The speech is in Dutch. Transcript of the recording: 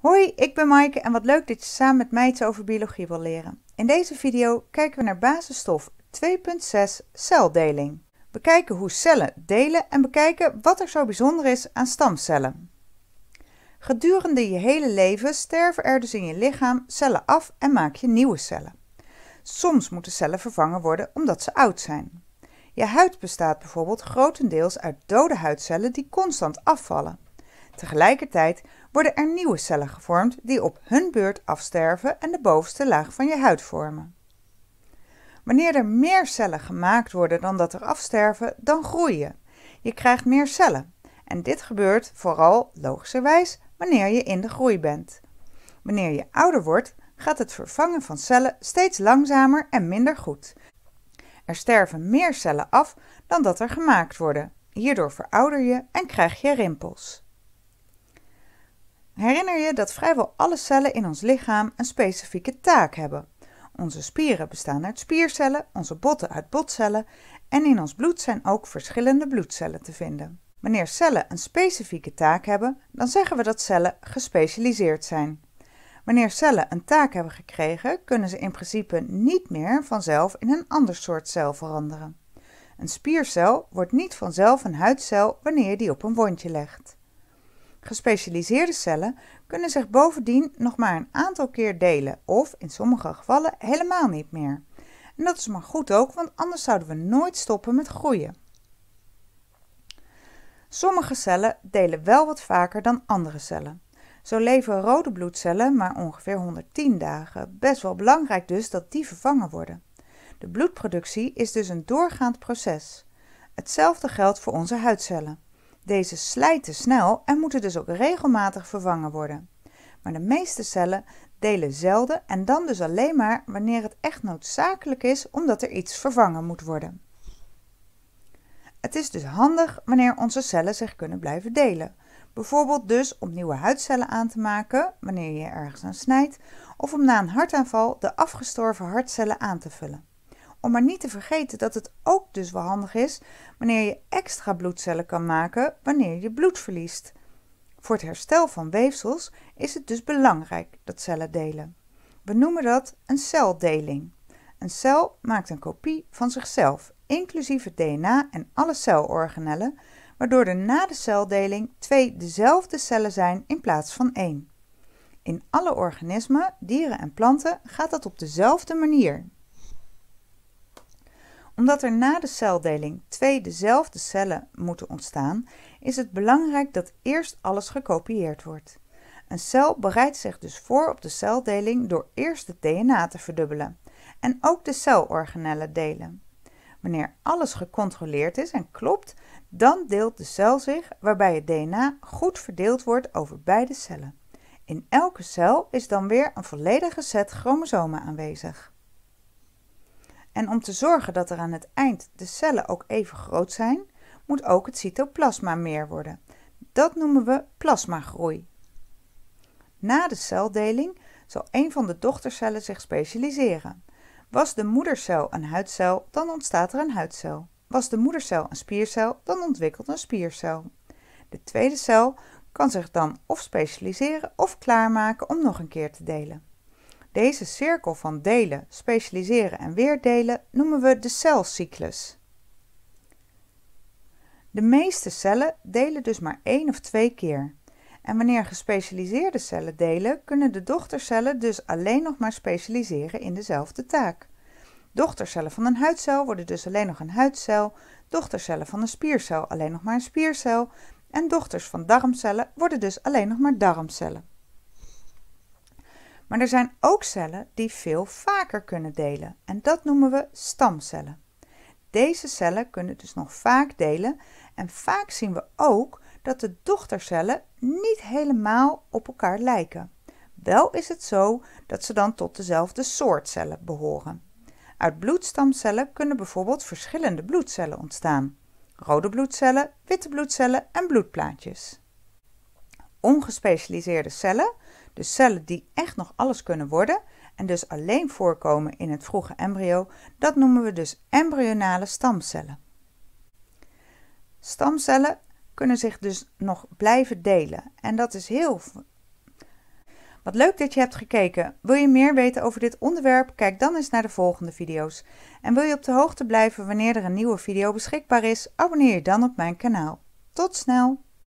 Hoi, ik ben Maaike en wat leuk dat je samen met mij iets over biologie wil leren. In deze video kijken we naar basisstof 2.6 celdeling. Bekijken hoe cellen delen en bekijken wat er zo bijzonder is aan stamcellen. Gedurende je hele leven sterven er dus in je lichaam cellen af en maak je nieuwe cellen. Soms moeten cellen vervangen worden omdat ze oud zijn. Je huid bestaat bijvoorbeeld grotendeels uit dode huidcellen die constant afvallen. Tegelijkertijd worden er nieuwe cellen gevormd die op hun beurt afsterven en de bovenste laag van je huid vormen. Wanneer er meer cellen gemaakt worden dan dat er afsterven, dan groei je. Je krijgt meer cellen. En dit gebeurt vooral logischerwijs wanneer je in de groei bent. Wanneer je ouder wordt, gaat het vervangen van cellen steeds langzamer en minder goed. Er sterven meer cellen af dan dat er gemaakt worden. Hierdoor verouder je en krijg je rimpels. Herinner je dat vrijwel alle cellen in ons lichaam een specifieke taak hebben. Onze spieren bestaan uit spiercellen, onze botten uit botcellen en in ons bloed zijn ook verschillende bloedcellen te vinden. Wanneer cellen een specifieke taak hebben, dan zeggen we dat cellen gespecialiseerd zijn. Wanneer cellen een taak hebben gekregen, kunnen ze in principe niet meer vanzelf in een ander soort cel veranderen. Een spiercel wordt niet vanzelf een huidcel wanneer je die op een wondje legt. Gespecialiseerde cellen kunnen zich bovendien nog maar een aantal keer delen of in sommige gevallen helemaal niet meer. En dat is maar goed ook, want anders zouden we nooit stoppen met groeien. Sommige cellen delen wel wat vaker dan andere cellen. Zo leven rode bloedcellen maar ongeveer 110 dagen. Best wel belangrijk dus dat die vervangen worden. De bloedproductie is dus een doorgaand proces. Hetzelfde geldt voor onze huidcellen. Deze slijten snel en moeten dus ook regelmatig vervangen worden. Maar de meeste cellen delen zelden en dan dus alleen maar wanneer het echt noodzakelijk is omdat er iets vervangen moet worden. Het is dus handig wanneer onze cellen zich kunnen blijven delen. Bijvoorbeeld dus om nieuwe huidcellen aan te maken wanneer je ergens aan snijdt, of om na een hartaanval de afgestorven hartcellen aan te vullen. Om maar niet te vergeten dat het ook dus wel handig is wanneer je extra bloedcellen kan maken wanneer je bloed verliest. Voor het herstel van weefsels is het dus belangrijk dat cellen delen. We noemen dat een celdeling. Een cel maakt een kopie van zichzelf, inclusief het DNA en alle celorganellen, waardoor er na de celdeling twee dezelfde cellen zijn in plaats van één. In alle organismen, dieren en planten gaat dat op dezelfde manier omdat er na de celdeling twee dezelfde cellen moeten ontstaan, is het belangrijk dat eerst alles gekopieerd wordt. Een cel bereidt zich dus voor op de celdeling door eerst het DNA te verdubbelen en ook de celorganellen delen. Wanneer alles gecontroleerd is en klopt, dan deelt de cel zich waarbij het DNA goed verdeeld wordt over beide cellen. In elke cel is dan weer een volledige set chromosomen aanwezig. En om te zorgen dat er aan het eind de cellen ook even groot zijn, moet ook het cytoplasma meer worden. Dat noemen we plasmagroei. Na de celdeling zal een van de dochtercellen zich specialiseren. Was de moedercel een huidcel, dan ontstaat er een huidcel. Was de moedercel een spiercel, dan ontwikkelt een spiercel. De tweede cel kan zich dan of specialiseren of klaarmaken om nog een keer te delen. Deze cirkel van delen, specialiseren en weer delen noemen we de celcyclus. De meeste cellen delen dus maar één of twee keer. En wanneer gespecialiseerde cellen delen, kunnen de dochtercellen dus alleen nog maar specialiseren in dezelfde taak. Dochtercellen van een huidcel worden dus alleen nog een huidcel, dochtercellen van een spiercel alleen nog maar een spiercel en dochters van darmcellen worden dus alleen nog maar darmcellen. Maar er zijn ook cellen die veel vaker kunnen delen en dat noemen we stamcellen. Deze cellen kunnen dus nog vaak delen en vaak zien we ook dat de dochtercellen niet helemaal op elkaar lijken. Wel is het zo dat ze dan tot dezelfde soort cellen behoren. Uit bloedstamcellen kunnen bijvoorbeeld verschillende bloedcellen ontstaan. Rode bloedcellen, witte bloedcellen en bloedplaatjes. Ongespecialiseerde cellen dus cellen die echt nog alles kunnen worden en dus alleen voorkomen in het vroege embryo, dat noemen we dus embryonale stamcellen. Stamcellen kunnen zich dus nog blijven delen en dat is heel. Wat leuk dat je hebt gekeken. Wil je meer weten over dit onderwerp? Kijk dan eens naar de volgende video's. En wil je op de hoogte blijven wanneer er een nieuwe video beschikbaar is? Abonneer je dan op mijn kanaal. Tot snel!